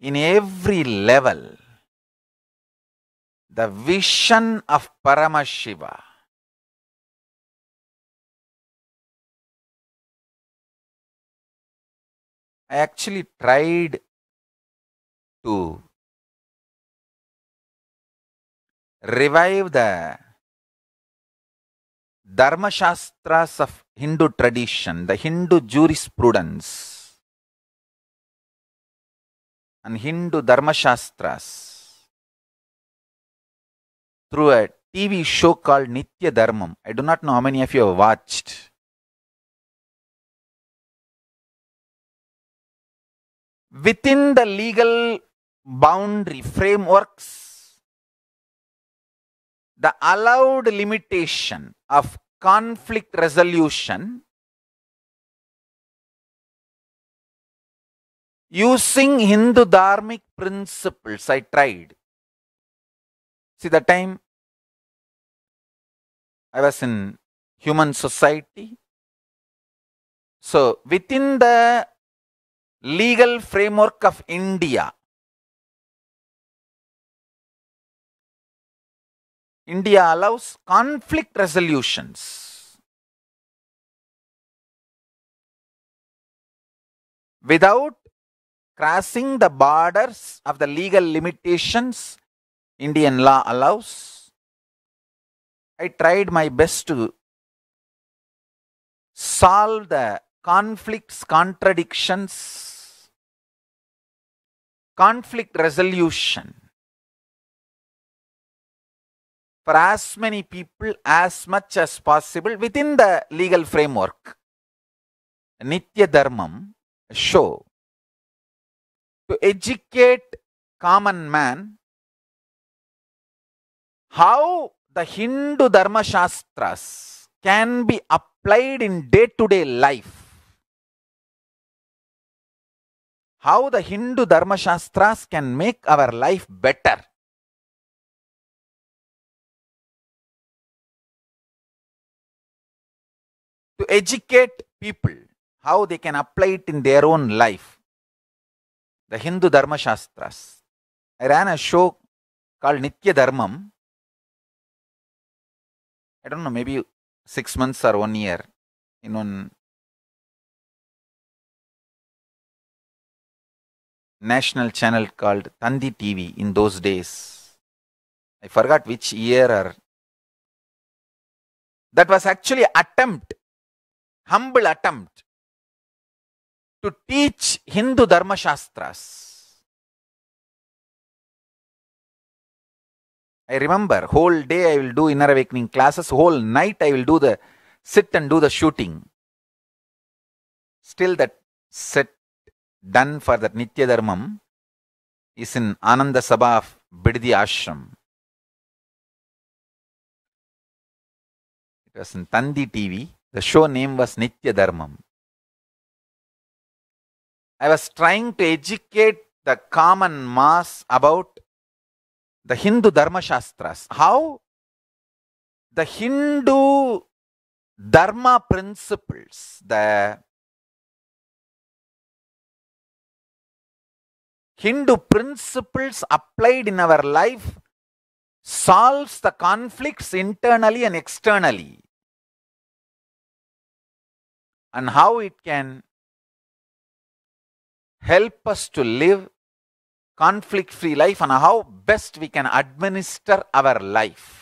in every level, the vision of Paramashiva I actually tried to revive the Dharma Shastras of Hindu tradition, the Hindu jurisprudence and Hindu Dharma Shastras through a TV show called Nitya Dharmam. I do not know how many of you have watched. Within the legal boundary frameworks, the allowed limitation of conflict resolution using Hindu dharmic principles. I tried. See, the time I was in human society. So, within the legal framework of India, India allows conflict resolutions without crossing the borders of the legal limitations Indian law allows. I tried my best to solve the conflicts, contradictions, conflict resolution for as many people as much as possible within the legal framework. Nitya Dharmam show to educate common man how the Hindu Dharma Shastras can be applied in day to day life. How the Hindu Dharma Shastras can make our life better. To educate people how they can apply it in their own life. the Hindu Dharma Shastras. I ran a show called Nitya Dharmam. I don't know, maybe six months or one year in one national channel called Tandi TV in those days. I forgot which year or that was actually attempt, humble attempt to teach Hindu Dharma Shastras. I remember whole day I will do inner awakening classes, whole night I will do the sit and do the shooting. Still that set done for that Nitya Dharmam is in Ananda Sabha of Biddi Ashram. It was in Tandi TV. The show name was Nitya Dharmam. I was trying to educate the common mass about the Hindu Dharma Shastras. How the Hindu Dharma principles, the Hindu principles applied in our life solves the conflicts internally and externally and how it can help us to live conflict free life and how best we can administer our life